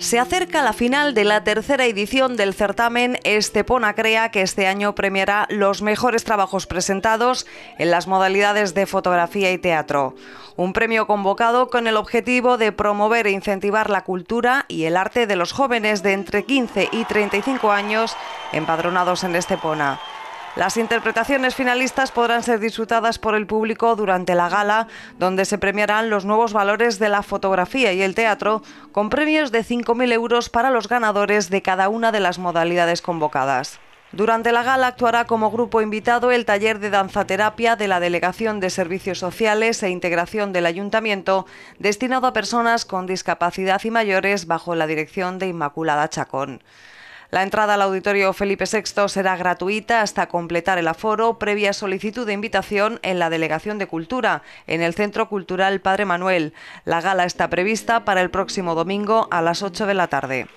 Se acerca la final de la tercera edición del certamen Estepona Crea, que este año premiará los mejores trabajos presentados en las modalidades de fotografía y teatro. Un premio convocado con el objetivo de promover e incentivar la cultura y el arte de los jóvenes de entre 15 y 35 años empadronados en Estepona. Las interpretaciones finalistas podrán ser disfrutadas por el público durante la gala, donde se premiarán los nuevos valores de la fotografía y el teatro, con premios de 5.000 euros para los ganadores de cada una de las modalidades convocadas. Durante la gala actuará como grupo invitado el taller de danzaterapia de la Delegación de Servicios Sociales e Integración del Ayuntamiento, destinado a personas con discapacidad y mayores bajo la dirección de Inmaculada Chacón. La entrada al auditorio Felipe VI será gratuita hasta completar el aforo previa solicitud de invitación en la Delegación de Cultura, en el Centro Cultural Padre Manuel. La gala está prevista para el próximo domingo a las 8 de la tarde.